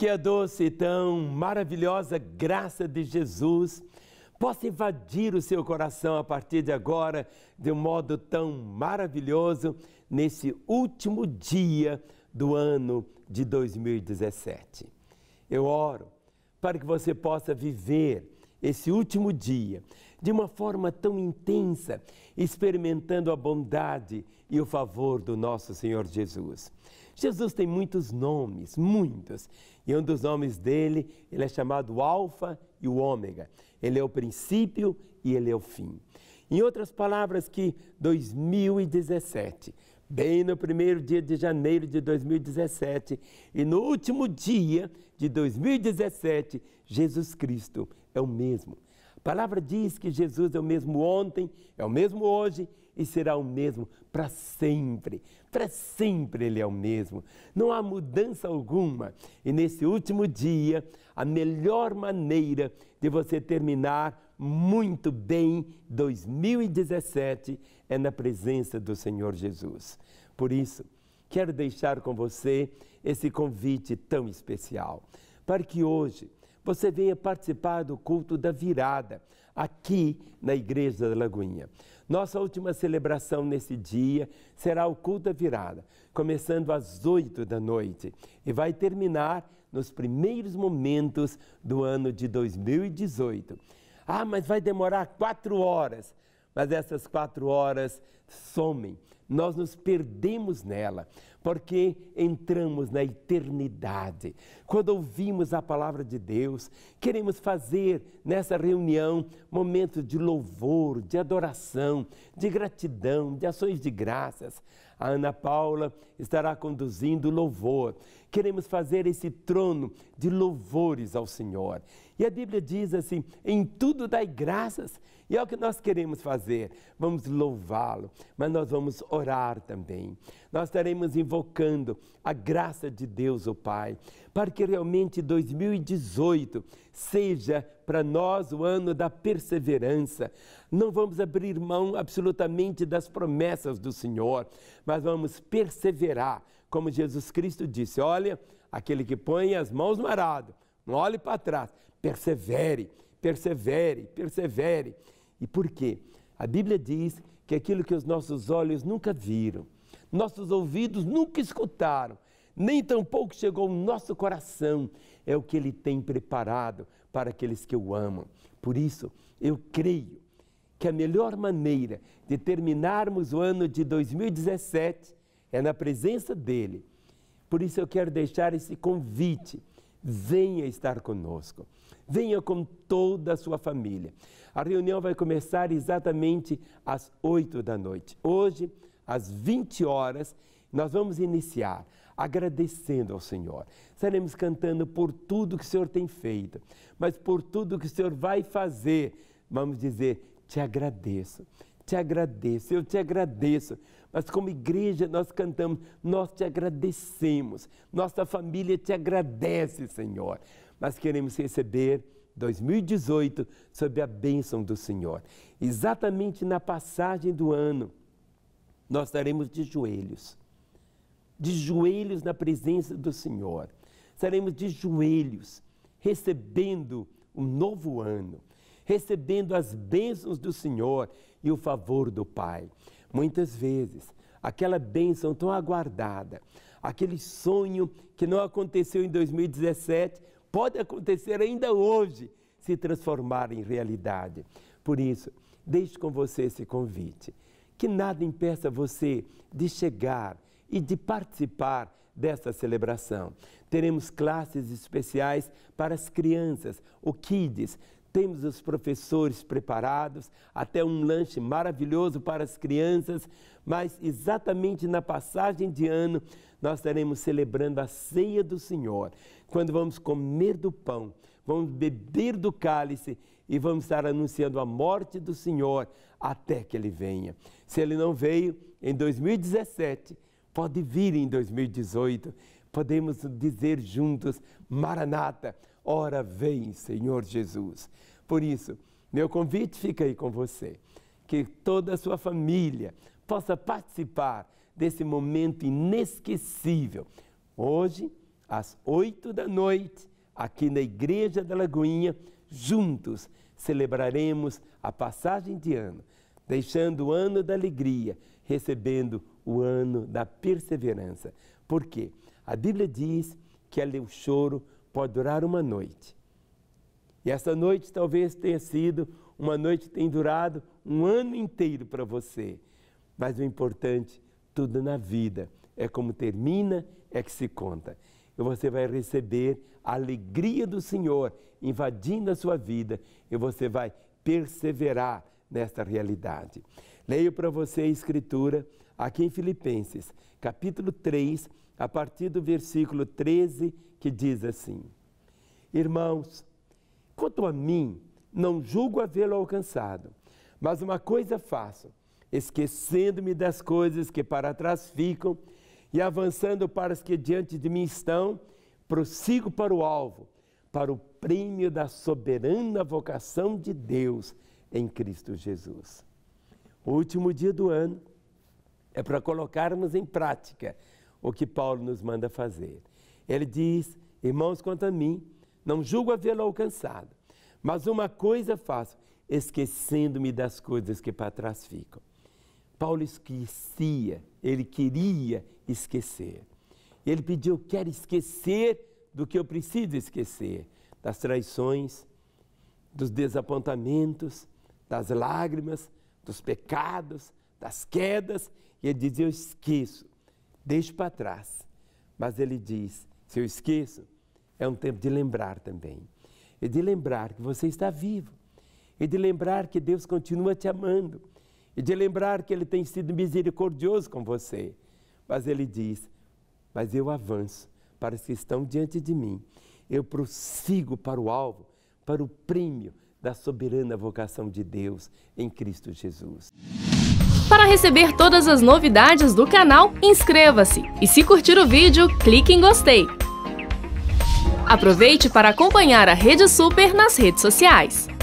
que a doce e tão maravilhosa graça de Jesus possa invadir o seu coração a partir de agora, de um modo tão maravilhoso, nesse último dia do ano de 2017. Eu oro para que você possa viver esse último dia de uma forma tão intensa, experimentando a bondade e o favor do nosso Senhor Jesus. Jesus tem muitos nomes, muitos, e um dos nomes dele, ele é chamado Alfa e o Ômega. Ele é o princípio e ele é o fim. Em outras palavras, que 2017, bem no primeiro dia de janeiro de 2017 e no último dia de 2017, Jesus Cristo é o mesmo. A palavra diz que Jesus é o mesmo ontem, é o mesmo hoje e será o mesmo para sempre. Para sempre Ele é o mesmo. Não há mudança alguma. E nesse último dia, a melhor maneira de você terminar muito bem 2017 é na presença do Senhor Jesus. Por isso, quero deixar com você esse convite tão especial para que hoje você venha participar do culto da virada aqui na Igreja da Lagoinha. Nossa última celebração nesse dia será o culto da virada, começando às 8 da noite e vai terminar nos primeiros momentos do ano de 2018. Ah, mas vai demorar quatro horas. Mas essas quatro horas somem, nós nos perdemos nela porque entramos na eternidade. Quando ouvimos a palavra de Deus, queremos fazer nessa reunião momentos de louvor, de adoração, de gratidão, de ações de graças. A Ana Paula estará conduzindo louvor. Queremos fazer esse trono de louvores ao Senhor. E a Bíblia diz assim: em tudo dai graças. E é o que nós queremos fazer. Vamos louvá-lo, mas nós vamos orar também. Nós estaremos invocando a graça de Deus, o Pai, para que realmente 2018 seja para nós o ano da perseverança. Não vamos abrir mão absolutamente das promessas do Senhor, mas vamos perseverar, como Jesus Cristo disse: olha, aquele que põe as mãos no arado, não olhe para trás, persevere, persevere, persevere. E por quê? A Bíblia diz que aquilo que os nossos olhos nunca viram, nossos ouvidos nunca escutaram, nem tampouco chegou ao nosso coração, é o que Ele tem preparado para aqueles que o amam. Por isso, eu creio que a melhor maneira de terminarmos o ano de 2017 é na presença dele. Por isso eu quero deixar esse convite. Venha estar conosco. Venha com toda a sua família. A reunião vai começar exatamente às 8 da noite. Hoje, às 20 horas, nós vamos iniciar agradecendo ao Senhor. Seremos cantando por tudo que o Senhor tem feito, mas por tudo que o Senhor vai fazer. Vamos dizer: te agradeço, te agradeço, eu te agradeço. Mas como igreja nós cantamos, nós te agradecemos, nossa família te agradece, Senhor. Mas queremos receber 2018 sob a bênção do Senhor. Exatamente na passagem do ano, nós estaremos de joelhos de joelhos na presença do Senhor. Estaremos de joelhos, recebendo um novo ano, recebendo as bênçãos do Senhor e o favor do Pai. Muitas vezes, aquela bênção tão aguardada, aquele sonho que não aconteceu em 2017, pode acontecer ainda hoje, se transformar em realidade. Por isso, deixo com você esse convite. Que nada impeça você de chegar e de participar desta celebração. Teremos classes especiais para as crianças, o Kids. Temos os professores preparados, até um lanche maravilhoso para as crianças, mas exatamente na passagem de ano nós estaremos celebrando a ceia do Senhor, quando vamos comer do pão, vamos beber do cálice e vamos estar anunciando a morte do Senhor até que ele venha. Se ele não veio em 2017, Pode vir em 2018, podemos dizer juntos: Maranata, ora vem, Senhor Jesus. Por isso, meu convite fica aí com você, que toda a sua família possa participar desse momento inesquecível. Hoje, às oito da noite, aqui na Igreja da Lagoinha, juntos celebraremos a passagem de ano deixando o ano da alegria, recebendo o ano da perseverança. Por quê? A Bíblia diz que o choro pode durar uma noite. E essa noite talvez tenha sido uma noite que tem durado um ano inteiro para você. Mas o importante, tudo na vida é como termina, é que se conta. E você vai receber a alegria do Senhor invadindo a sua vida e você vai perseverar nesta realidade. Leio para você a Escritura aqui em Filipenses, capítulo 3, a partir do versículo 13, que diz assim: Irmãos, quanto a mim, não julgo havê-lo alcançado, mas uma coisa faço, esquecendo-me das coisas que para trás ficam e avançando para as que diante de mim estão, prossigo para o alvo, para o prêmio da soberana vocação de Deus em Cristo Jesus. O último dia do ano é para colocarmos em prática o que Paulo nos manda fazer. Ele diz: Irmãos, quanto a mim, não julgo havê-lo alcançado, mas uma coisa faço, esquecendo-me das coisas que para trás ficam. Paulo esquecia, ele queria esquecer. Ele pediu: Quero esquecer do que eu preciso esquecer, das traições, dos desapontamentos, das lágrimas, dos pecados, das quedas, e ele diz: Eu esqueço, deixo para trás. Mas ele diz: Se eu esqueço, é um tempo de lembrar também. E de lembrar que você está vivo. E de lembrar que Deus continua te amando. E de lembrar que Ele tem sido misericordioso com você. Mas Ele diz: Mas eu avanço para os que estão diante de mim. Eu prossigo para o alvo, para o prêmio, da soberana vocação de Deus em Cristo Jesus. Para receber todas as novidades do canal, inscreva-se e se curtir o vídeo, clique em gostei. Aproveite para acompanhar a Rede Super nas redes sociais.